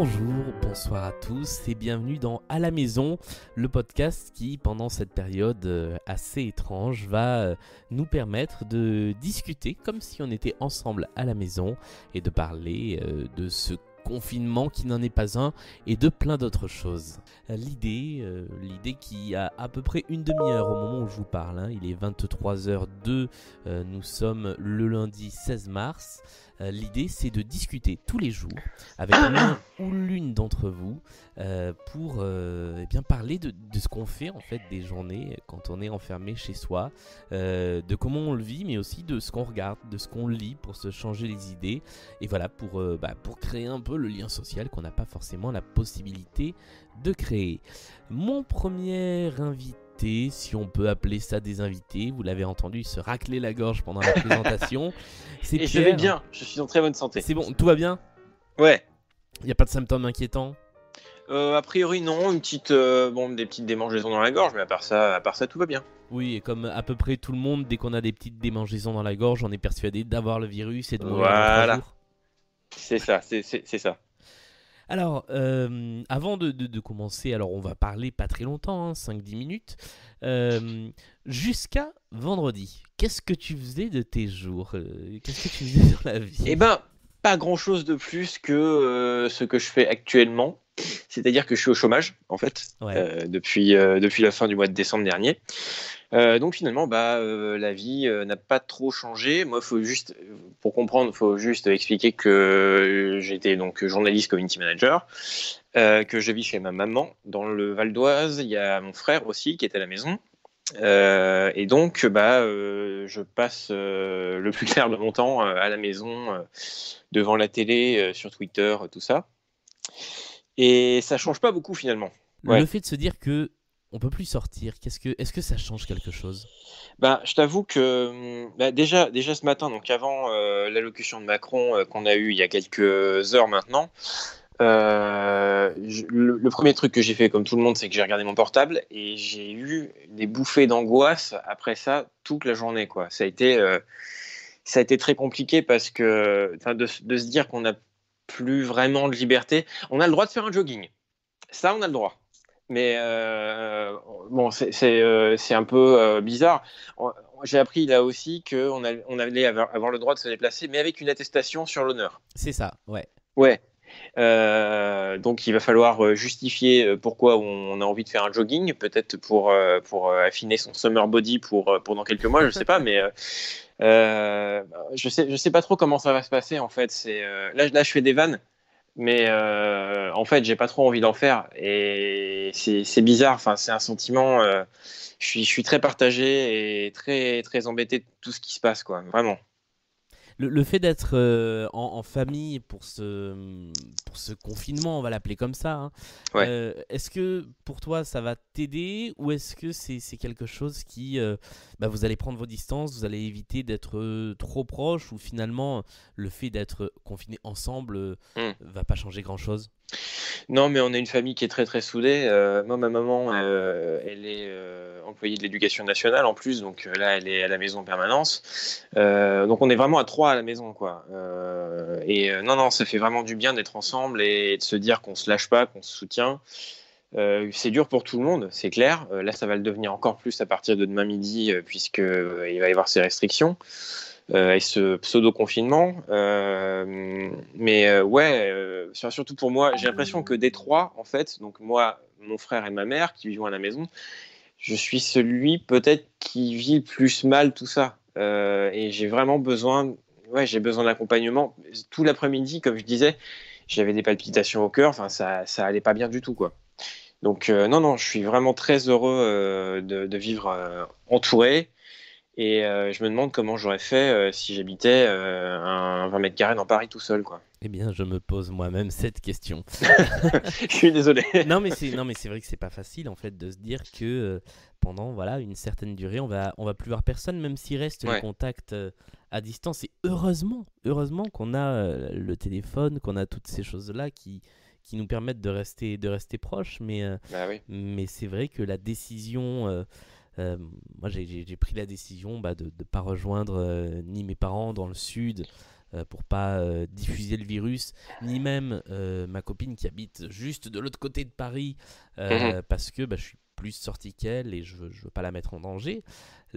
Bonjour, bonsoir à tous et bienvenue dans À la maison, le podcast qui, pendant cette période euh, assez étrange, va euh, nous permettre de discuter comme si on était ensemble à la maison et de parler euh, de ce confinement qui n'en est pas un et de plein d'autres choses. L'idée, l'idée qui a à peu près une demi-heure au moment où je vous parle, hein, il est 23h02, nous sommes le lundi 16 mars. Euh, l'idée, c'est de discuter tous les jours avec ah, l'un ah. ou l'une d'entre vous euh, pour euh, eh bien parler de, ce qu'on fait en fait des journées quand on est enfermé chez soi, de comment on le vit, mais aussi de ce qu'on regarde, de ce qu'on lit pour se changer les idées et voilà pour bah, pour créer un peu le lien social qu'on n'a pas forcément la possibilité de créer. Mon premier invité si on peut appeler ça des invités. Vous l'avez entendu, se racler la gorge pendant la présentation. Et je vais bien, je suis en très bonne santé. C'est bon, tout va bien Ouais. Il n'y a pas de symptômes inquiétants euh, A priori non, une petite, euh, des petites démangeaisons dans la gorge, mais à part ça, à part ça tout va bien. Oui, et comme à peu près tout le monde, dès qu'on a des petites démangeaisons dans la gorge, on est persuadé d'avoir le virus et de mourir voilà. C'est ça, c'est ça. Alors, euh, avant de, de, commencer, alors on va parler pas très longtemps, 5-10 hein, minutes, euh, jusqu'à vendredi. Qu'est-ce que tu faisais de tes jours euh, Qu'est-ce que tu faisais dans la vie Eh ben, pas grand-chose de plus que euh, ce que je fais actuellement. C'est-à-dire que je suis au chômage, en fait, euh, depuis, euh, depuis la fin du mois de décembre dernier. donc finalement, bah, la vie n'a pas trop changé. Moi, faut juste, pour comprendre, il faut juste expliquer que j'étais donc journaliste community manager, que je vis chez ma maman dans le Val d'Oise. Il y a mon frère aussi qui est à la maison. Euh, et donc, bah, euh, je passe euh, le plus clair de mon temps à la maison, devant la télé, sur Twitter, tout ça. Et ça change pas beaucoup finalement. Le fait de se dire que on peut plus sortir, qu'est-ce que, est-ce que ça change quelque chose bah, je t'avoue que hum, bah, déjà, déjà ce matin, donc avant l'allocution de Macron qu'on a eue il y a quelques heures maintenant, euh, le, premier truc que j'ai fait, comme tout le monde, c'est que j'ai regardé mon portable et j'ai eu des bouffées d'angoisse après ça toute la journée. Quoi. Ça, a été, euh, ça a été très compliqué parce que de, se dire qu'on n'a plus vraiment de liberté. On a le droit de faire un jogging. Ça, on a le droit. Mais euh, bon, c'est un peu bizarre. J'ai appris là aussi qu'on on allait avoir le droit de se déplacer, mais avec une attestation sur l'honneur. C'est ça, ouais. Ouais, euh, donc il va falloir euh, justifier euh, pourquoi on a envie de faire un jogging, peut-être pour, pour affiner son summer body pour, pendant quelques mois, je ne sais pas, mais je ne sais, je sais pas trop comment ça va se passer en fait. C'est, là, je fais des vannes, mais en fait, j'ai pas trop envie d'en faire et c'est, bizarre, enfin, c'est un sentiment. Je suis, je suis très partagé et très, très embêté de tout ce qui se passe, quoi, vraiment le, fait d'être euh, en, famille pour ce, pour ce confinement, on va l'appeler comme ça, hein, euh, est-ce que pour toi ça va t'aider ou est-ce que c'est quelque chose qui, euh, bah, vous allez prendre vos distances, vous allez éviter d'être trop proche ou finalement le fait d'être confiné ensemble hmm. va pas changer grand-chose non, mais on est une famille qui est très très soudée. Euh, moi, ma maman, euh, elle est euh, employée de l'éducation nationale en plus, donc là, elle est à la maison en permanence. donc on est vraiment à trois à la maison, quoi. et non, non, ça fait vraiment du bien d'être ensemble et, de se dire qu'on se lâche pas, qu'on se soutient. c'est dur pour tout le monde, c'est clair. là, ça va le devenir encore plus à partir de demain midi, puisqu'il va y avoir ces restrictions et euh, ce pseudo-confinement. Euh, mais euh, ouais, surtout pour moi, j'ai l'impression que des trois, en fait, donc moi, mon frère et ma mère qui vivent à la maison, je suis celui peut-être qui vit le plus mal tout ça. et j'ai vraiment besoin, ouais, j'ai besoin d'accompagnement. Tout l'après-midi, comme je disais, j'avais des palpitations au cœur, enfin, ça, ça allait pas bien du tout, quoi. Donc non, non, je suis vraiment très heureux de, vivre entouré. Et euh, je me demande comment j'aurais fait euh, si j'habitais euh, un 20 mètres carrés dans Paris tout seul, quoi. Eh bien, je me pose moi-même cette question. je suis désolé. non, mais c'est non, mais c'est vrai que c'est pas facile en fait de se dire que pendant voilà une certaine durée, on va on va plus voir personne, même s'il reste ouais. le contact à distance. Et heureusement, heureusement qu'on a le téléphone, qu'on a toutes ces choses là qui qui nous permettent de rester de rester proches. Mais bah mais c'est vrai que la décision euh, moi, j'ai pris la décision bah, de ne pas rejoindre euh, ni mes parents dans le sud euh, pour pas diffuser le virus, ni même ma copine qui habite juste de l'autre côté de Paris, mhm. parce que bah, je suis plus sorti qu'elle et je veux, veux pas la mettre en danger.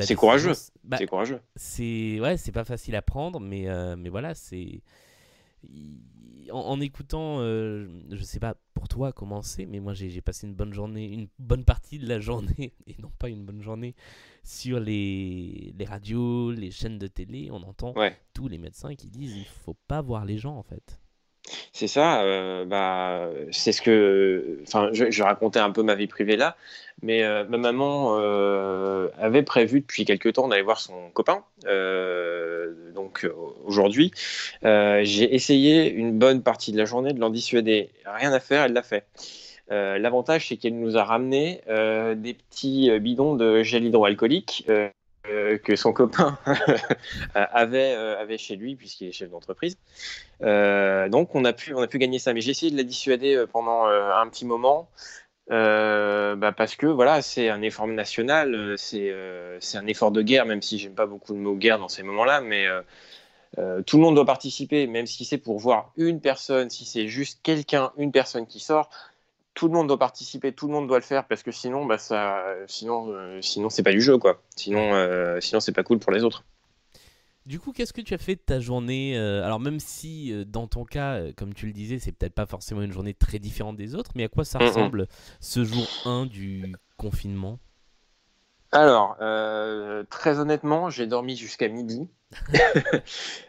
C'est courageux. Bah, c'est courageux. C'est ouais, c'est pas facile à prendre, mais mais voilà, c'est en, écoutant, euh, je sais pas pour toi comment c'est, mais moi j'ai passé une bonne journée, une bonne partie de la journée, et non pas une bonne journée, sur les, radios, les chaînes de télé. On entend tous les médecins qui disent il faut pas voir les gens en fait. C'est ça, euh, bah, c'est ce que. Enfin, je, racontais un peu ma vie privée là, mais euh, ma maman avait prévu depuis quelques temps d'aller voir son copain, donc aujourd'hui. Euh, j'ai essayé une bonne partie de la journée de l'en dissuader. Rien à faire, elle l'a fait. Euh, l'avantage, c'est qu'elle nous a ramené euh, des petits bidons de gel hydroalcoolique que son copain avait, avait, chez lui, puisqu'il est chef d'entreprise. donc, on a, pu, on a pu gagner ça. Mais j'ai essayé de la dissuader pendant un petit moment. Bah, parce que voilà, c'est un effort national, c'est un effort de guerre, même si j'aime pas beaucoup le mot guerre dans ces moments-là, mais euh, tout le monde doit participer, même si c'est pour voir une personne, si c'est juste quelqu'un, une personne qui sort. Tout le monde doit participer, tout le monde doit le faire parce que sinon, bah ça, sinon, euh, sinon c'est pas du jeu quoi. Sinon, euh, sinon c'est pas cool pour les autres. Du coup, qu'est-ce que tu as fait de ta journée Alors même si dans ton cas, comme tu le disais, c'est peut-être pas forcément une journée très différente des autres, mais à quoi ça ressemble ce jour 1 du confinement Alors, très honnêtement, j'ai dormi jusqu'à midi.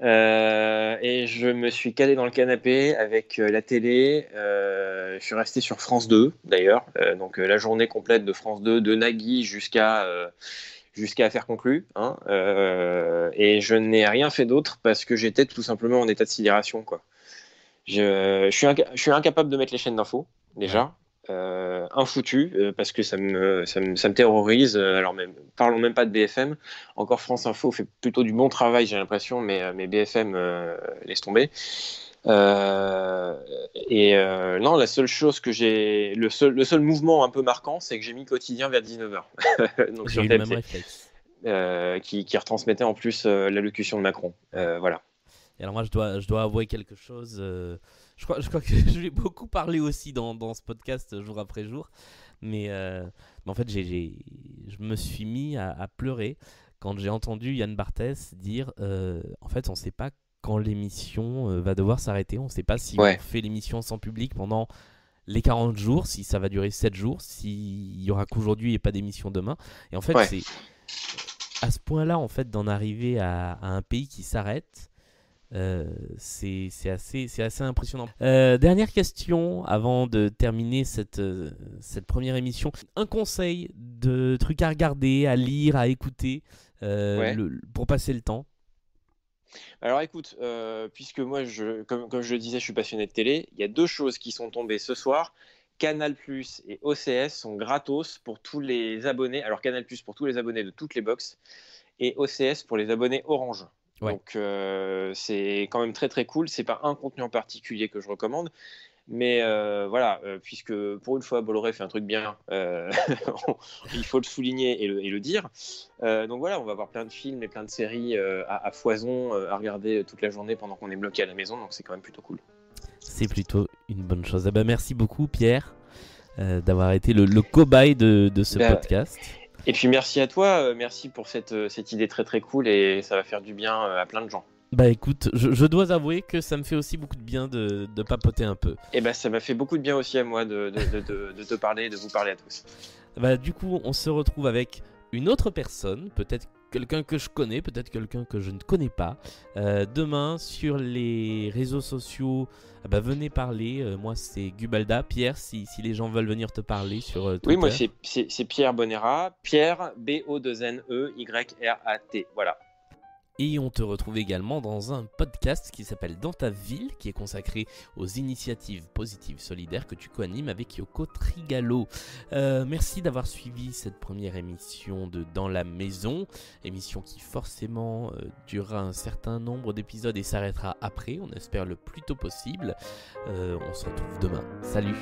Euh, et je me suis calé dans le canapé avec euh, la télé. Euh, je suis resté sur France 2, d'ailleurs. donc la journée complète de France 2, de Nagui jusqu'à jusqu'à faire conclu. Hein, et je n'ai rien fait d'autre parce que j'étais tout simplement en état de sidération. Quoi. Je, suis, je suis incapable de mettre les chaînes d'infos, déjà foutu euh, parce que ça me, ça me, ça me terrorise. Euh, alors même, parlons même pas de BFM. Encore France Info fait plutôt du bon travail, j'ai l'impression, mais, euh, mais BFM laisse tomber. et non, la seule chose que j'ai, le seul, le seul mouvement un peu marquant, c'est que j'ai mis quotidien vers 19h. Donc sur TMC, euh, qui, qui, retransmettait en plus l'allocution de Macron. voilà. Et alors moi, je dois, je dois avouer quelque chose je crois, que je vais beaucoup parlé aussi dans, dans, ce podcast euh, jour après jour. Mais, euh, en fait, j je me suis mis à, pleurer quand j'ai entendu Yann Barthès dire euh, en fait, on ne sait pas quand l'émission va devoir s'arrêter. On ne sait pas si on fait l'émission sans public pendant les 40 jours, si ça va durer 7 jours, s'il y aura qu'aujourd'hui et pas d'émission demain. Et en fait, c'est à ce point-là, en fait, d'en arriver à, un pays qui s'arrête euh, c'est assez, assez impressionnant. Euh, dernière question avant de terminer cette, euh, première émission. Un conseil de trucs à regarder, à lire, à écouter pour passer le temps alors écoute, puisque moi, comme, comme je le disais, je suis passionné de télé, il y a deux choses qui sont tombées ce soir. Canal Plus et OCS sont gratos pour tous les abonnés. Alors Canal Plus pour tous les abonnés de toutes les box et OCS pour les abonnés Orange. Donc euh, c'est quand même très très cool. C'est pas un contenu en particulier que je recommande, mais euh, voilà, euh, puisque pour une fois Bolloré fait un truc bien, il faut le souligner et le, dire. donc voilà, on va avoir plein de films et plein de séries à, foison à regarder toute la journée pendant qu'on est bloqué à la maison. Donc c'est quand même plutôt cool. C'est plutôt une bonne chose. Ah bah, merci beaucoup Pierre d'avoir été le, le cobaye de, de ce ben, podcast. Et puis merci à toi, euh, merci pour cette, euh, cette idée très très cool et ça va faire du bien euh, à plein de gens. Bah écoute, je, dois avouer que ça me fait aussi beaucoup de bien de, papoter un peu. Et eh bah ben, ça m'a fait beaucoup de bien aussi à moi de, de te parler, de vous parler à tous. Bah du coup, on se retrouve avec une autre personne, peut-être quelqu'un que je connais, peut-être quelqu'un que je ne connais pas. Euh, demain, sur les réseaux sociaux, ah bah, venez parler. Euh, moi, c'est Gubalda. Pierre, si, les gens veulent venir te parler sur Twitter. Euh, oui, moi, c'est Pierre Bonera. Pierre, B-O-2-N-E-Y-R-A-T. Voilà. Et on te retrouve également dans un podcast qui s'appelle Dans ta ville, qui est consacré aux initiatives positives solidaires que tu co-animes avec Yoko Trigalo. Euh, merci d'avoir suivi cette première émission de Dans la maison, émission qui forcément euh, durera un certain nombre d'épisodes et s'arrêtera après, on espère le plus tôt possible. Euh, on se retrouve demain. Salut